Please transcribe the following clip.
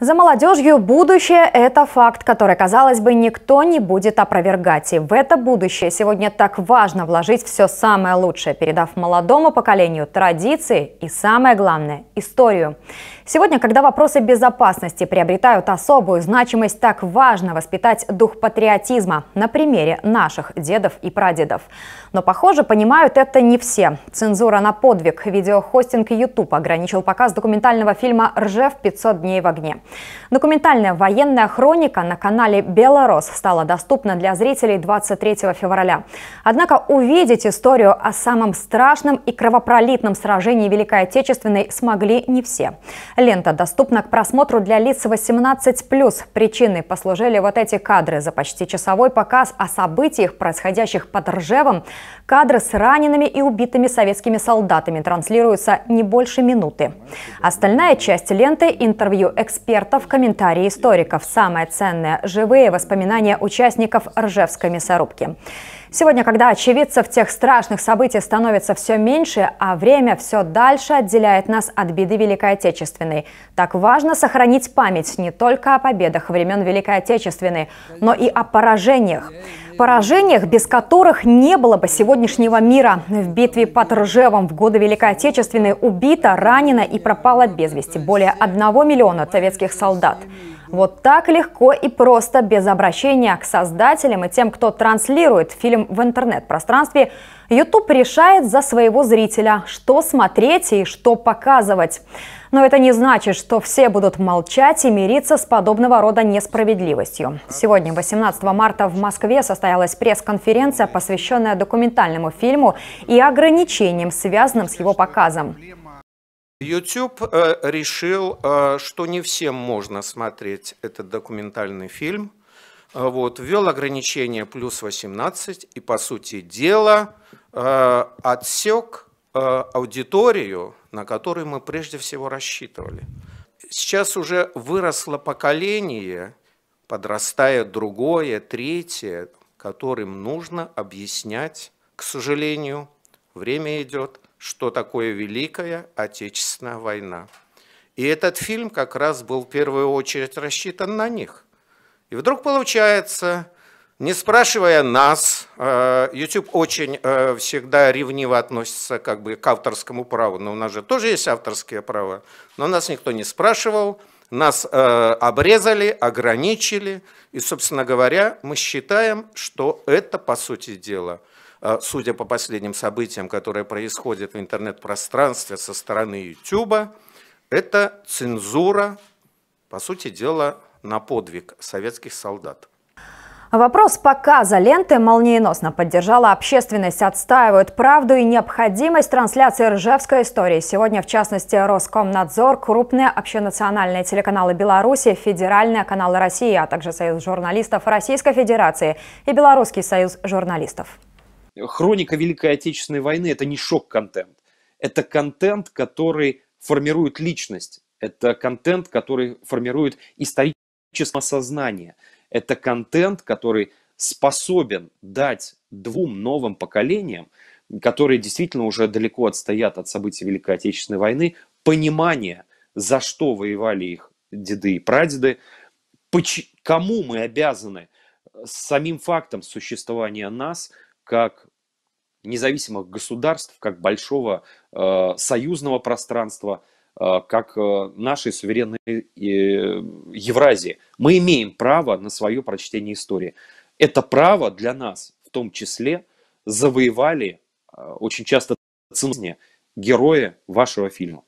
За молодежью будущее – это факт, который, казалось бы, никто не будет опровергать. И в это будущее сегодня так важно вложить все самое лучшее, передав молодому поколению традиции и, самое главное, историю. Сегодня, когда вопросы безопасности приобретают особую значимость, так важно воспитать дух патриотизма на примере наших дедов и прадедов. Но, похоже, понимают это не все. Цензура на подвиг. Видеохостинг YouTube ограничил показ документального фильма «Ржев 500 дней в огне». Документальная военная хроника на канале «Беларус» стала доступна для зрителей 23 февраля. Однако увидеть историю о самом страшном и кровопролитном сражении Великой Отечественной смогли не все. Лента доступна к просмотру для лиц 18+. Причиной послужили вот эти кадры. За почти часовой показ о событиях, происходящих под Ржевом, кадры с ранеными и убитыми советскими солдатами транслируются не больше минуты. Остальная часть ленты – интервью экспертов, комментарии историков. Самое ценное – живые воспоминания участников Ржевской мясорубки. Сегодня, когда очевидцев тех страшных событий становится все меньше, а время все дальше отделяет нас от беды Великой Отечественной, Отечественной. Так важно сохранить память не только о победах времен Великой Отечественной, но и о поражениях. Поражениях, без которых не было бы сегодняшнего мира. В битве под Ржевом в годы Великой Отечественной убито, ранено и пропало без вести более 1 миллиона советских солдат. Вот так легко и просто, без обращения к создателям и тем, кто транслирует фильм в интернет-пространстве, YouTube решает за своего зрителя, что смотреть и что показывать. Но это не значит, что все будут молчать и мириться с подобного рода несправедливостью. Сегодня, 18 марта, в Москве состоялся состоялась пресс-конференция, посвященная документальному фильму и ограничениям, связанным с его показом. YouTube э, решил, э, что не всем можно смотреть этот документальный фильм. Э, вот, ввел ограничение плюс 18 и, по сути дела, отсек аудиторию, на которую мы прежде всего рассчитывали. Сейчас уже выросло поколение, подрастает другое, третье, которым нужно объяснять, к сожалению, время идет, что такое Великая Отечественная война. И этот фильм как раз был в первую очередь рассчитан на них. И вдруг получается, не спрашивая нас, э, YouTube очень э, всегда ревниво относится как бы к авторскому праву, но у нас же тоже есть авторские права, но нас никто не спрашивал, нас э, обрезали, ограничили, и, собственно говоря, мы считаем, что это, по сути дела, э, судя по последним событиям, которые происходят в интернет-пространстве со стороны YouTube, это цензура, по сути дела, на подвиг советских солдат. Вопрос показа ленты молниеносно поддержала общественность. Отстаивают правду и необходимость трансляции ржевской истории. Сегодня, в частности, Роскомнадзор, крупные общенациональные телеканалы Беларуси, федеральные каналы России, а также Союз журналистов Российской Федерации и Белорусский союз журналистов. Хроника Великой Отечественной войны – это не шок-контент. Это контент, который формирует личность. Это контент, который формирует историческое сознание – это контент, который способен дать двум новым поколениям, которые действительно уже далеко отстоят от событий Великой Отечественной войны, понимание, за что воевали их деды и прадеды, кому мы обязаны э, самим фактом существования нас как независимых государств, как большого э, союзного пространства – а, как а, нашей суверенной э, Евразии. Мы имеем право на свое прочтение истории. Это право для нас, в том числе, завоевали а, очень часто цены герои вашего фильма.